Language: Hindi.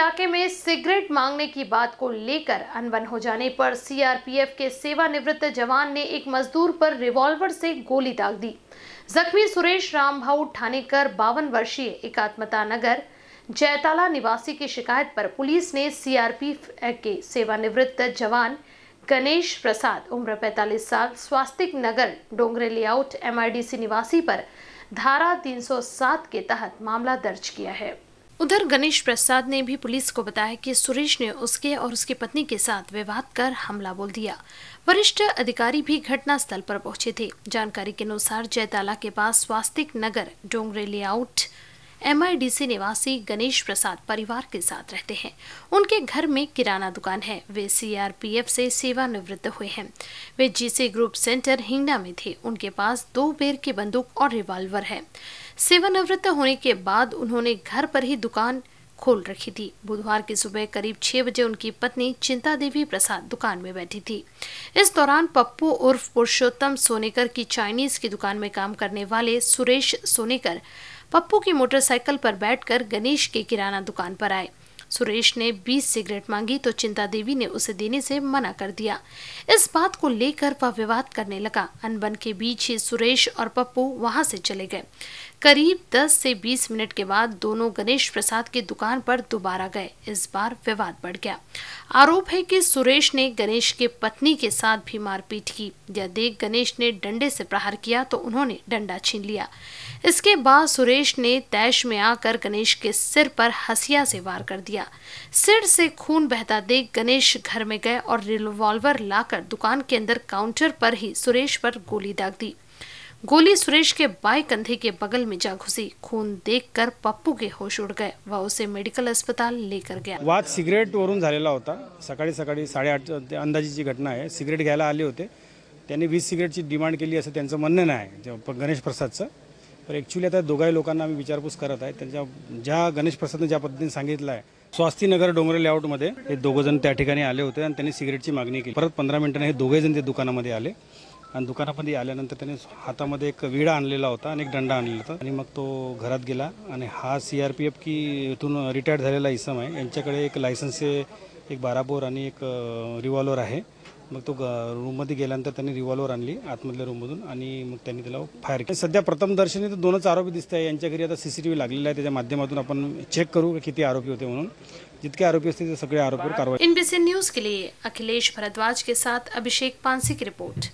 इलाके में सिगरेट मांगने की बात को लेकर अनबन हो जाने पर सीआरपीएफ के सेवानिवृत्त जवान ने एक मजदूर पर रिवॉल्वर से गोली दाग दी जख्मी सुरेश राम भाऊ ठानेकर बावन वर्षीय एकात्मता नगर जयताला निवासी की शिकायत पर पुलिस ने सीआरपीएफ के सेवानिवृत्त जवान गणेश प्रसाद उम्र 45 साल स्वास्तिक नगर डोंगरे लेआउट एमआईडीसी निवासी पर धारा 307 के तहत मामला दर्ज किया है उधर गणेश प्रसाद ने भी पुलिस को बताया कि सुरेश ने उसके और उसकी पत्नी के साथ विवाद कर हमला बोल दिया वरिष्ठ अधिकारी भी घटना स्थल पर पहुंचे थे जानकारी के अनुसार जयताला के पास स्वास्तिक नगर डोंगरे लेआउट एम निवासी गणेश प्रसाद परिवार के साथ रहते हैं उनके घर में किराना दुकान है वे सी से सेवानिवृत्त हुए हैं वे जीसी ग्रुप सेंटर हिंगना में थे उनके पास दो पेड़ की बंदूक और रिवाल्वर है सेवानिवृत्त होने के बाद उन्होंने घर पर ही दुकान खोल रखी थी बुधवार की सुबह करीब छह बजे उनकी पत्नी चिंता देवी प्रसाद दुकान में बैठी थी इस दौरान पप्पू उर्फ पुरुषोत्तम सोनेकर की चाइनीज की दुकान में काम करने वाले सुरेश सोनेकर पप्पू की मोटरसाइकिल पर बैठकर गणेश के किराना दुकान पर आए सुरेश ने 20 सिगरेट मांगी तो चिंता देवी ने उसे देने से मना कर दिया इस बात को लेकर वह विवाद करने लगा अनबन के बीच ही सुरेश और पप्पू वहां से चले गए करीब 10 से 20 मिनट के बाद दोनों गणेश प्रसाद की दुकान पर दोबारा गए इस बार विवाद बढ़ गया आरोप है कि सुरेश ने गणेश के पत्नी के साथ भी मारपीट की यह देख गणेश ने डंडे से प्रहार किया तो उन्होंने डंडा छीन लिया इसके बाद सुरेश ने तैश में आकर गणेश के सिर पर हसिया से वार कर दिया सिर से खून बहता देख गणेश घर में गए और रिवॉल्वर लाकर दुकान के अंदर काउंटर पर ही सुरेश पर गोली दाग दी गोली सुरेश के बाएं कंधे के बगल में जा घुसी खून देखकर पप्पू के होश उड़ गए व उसे मेडिकल अस्पताल लेकर गया वाद सिगरेटवरून झालेला होता सकाळी सकाळी साडेआठ अंदाजीची घटना आहे सिगरेट घ्यायला आले होते त्यांनी वीस सिगरेटची डिमांड केली असं त्यांचं म्हणणं नाही गणेश प्रसादचं पण ॲक्च्युली आता दोघाही लोकांना आम्ही विचारपूस करत आहे त्यांच्या ज्या गणेश प्रसादनं ज्या पद्धतीने सांगितलं आहे स्वास्तीनगर डोंगरे लेआउटमध्ये हे दोघं जण त्या ठिकाणी आले होते आणि त्यांनी सिगरेटची मागणी केली परत पंधरा मिनिटांनी हे दोघे जण त्या दुकानामध्ये आले आणि दुकानामध्ये आल्यानंतर त्याने हातामध्ये एक विडा आणलेला होता आणि एक दंडा आणलेला होता आणि मग तो घरात गेला आणि हा सी आर पी एफ की इथून रिटायर्ड झालेला इसम आहे यांच्याकडे एक लायसन्स एक बाराबोर आणि एक रिव्हॉल्वर आहे मग तो रूममध्ये गेल्यानंतर त्यांनी रिव्हॉल्वर आणली आतमधल्या रूममधून आणि मग त्यांनी त्याला फायर केलं सध्या प्रथमदर्शनी तर दोनच आरोपी दिसत आहे यांच्या घरी आता सी सी टी व्ही लागलेला आहे त्याच्या माध्यमातून आपण चेक करू की किती आरोपी होते म्हणून जितके आरोपी असतील सगळे आरोपी कारवाई एनबीसी न्यूज के लिए अखिलेश भरद्वाज के साथ अभिषेक पानसी की रिपोर्ट